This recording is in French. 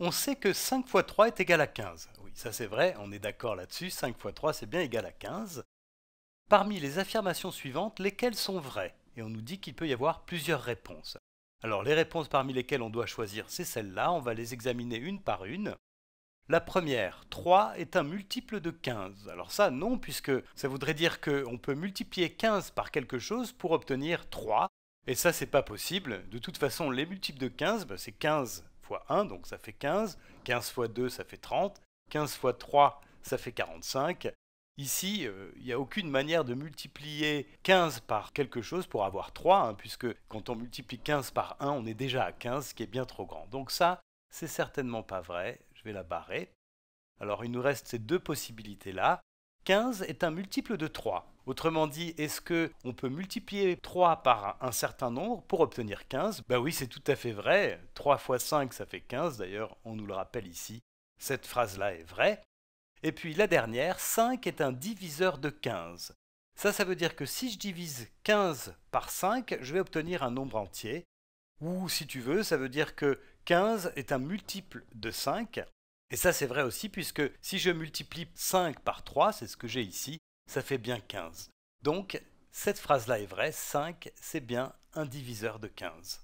On sait que 5 x 3 est égal à 15. Oui, ça c'est vrai, on est d'accord là-dessus, 5 x 3 c'est bien égal à 15. Parmi les affirmations suivantes, lesquelles sont vraies Et on nous dit qu'il peut y avoir plusieurs réponses. Alors les réponses parmi lesquelles on doit choisir, c'est celles-là, on va les examiner une par une. La première, 3 est un multiple de 15. Alors ça, non, puisque ça voudrait dire qu'on peut multiplier 15 par quelque chose pour obtenir 3. Et ça, c'est pas possible. De toute façon, les multiples de 15, bah, c'est 15 fois 1, donc ça fait 15. 15 fois 2, ça fait 30. 15 fois 3, ça fait 45. Ici, euh, il n'y a aucune manière de multiplier 15 par quelque chose pour avoir 3, hein, puisque quand on multiplie 15 par 1, on est déjà à 15, ce qui est bien trop grand. Donc ça, c'est certainement pas vrai. Je vais la barrer. Alors il nous reste ces deux possibilités-là. 15 est un multiple de 3. Autrement dit, est-ce qu'on peut multiplier 3 par un certain nombre pour obtenir 15 Ben bah oui, c'est tout à fait vrai. 3 fois 5, ça fait 15 d'ailleurs, on nous le rappelle ici. Cette phrase-là est vraie. Et puis la dernière, 5 est un diviseur de 15. Ça, ça veut dire que si je divise 15 par 5, je vais obtenir un nombre entier. Ou si tu veux, ça veut dire que 15 est un multiple de 5. Et ça c'est vrai aussi puisque si je multiplie 5 par 3, c'est ce que j'ai ici, ça fait bien 15. Donc cette phrase-là est vraie, 5 c'est bien un diviseur de 15.